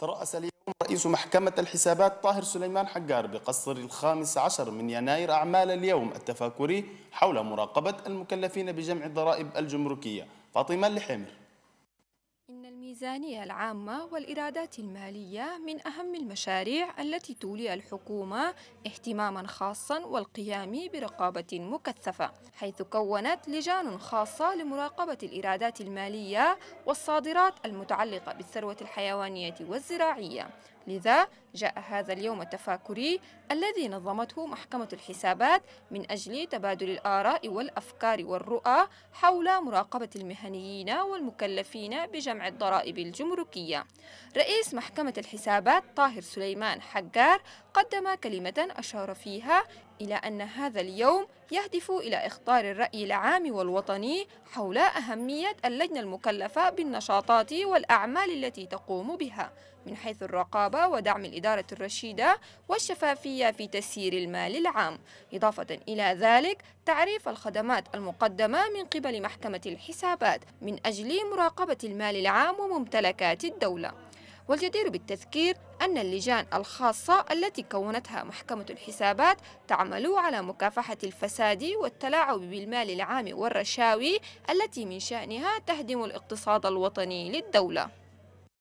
ترأس اليوم رئيس محكمة الحسابات طاهر سليمان حجار بقصر الخامس عشر من يناير أعمال اليوم التفاكري حول مراقبة المكلفين بجمع الضرائب الجمركية فاطمة الحمر الميزانية العامة والإيرادات المالية من أهم المشاريع التي تولي الحكومة اهتماما خاصا والقيام برقابة مكثفة حيث كونت لجان خاصة لمراقبة الإيرادات المالية والصادرات المتعلقة بالثروة الحيوانية والزراعية لذا جاء هذا اليوم التفاكري الذي نظمته محكمة الحسابات من أجل تبادل الآراء والأفكار والرؤى حول مراقبة المهنيين والمكلفين بجمع الضرائب الضرائب الجمركية رئيس محكمة الحسابات طاهر سليمان حجار قدم كلمة أشار فيها إلى أن هذا اليوم يهدف إلى إخطار الرأي العام والوطني حول أهمية اللجنة المكلفة بالنشاطات والأعمال التي تقوم بها من حيث الرقابة ودعم الإدارة الرشيدة والشفافية في تسيير المال العام إضافة إلى ذلك تعريف الخدمات المقدمة من قبل محكمة الحسابات من أجل مراقبة المال العام وممتلكات الدولة والجدير بالتذكير أن اللجان الخاصة التي كونتها محكمة الحسابات تعمل على مكافحة الفساد والتلاعب بالمال العام والرشاوي التي من شأنها تهدم الاقتصاد الوطني للدولة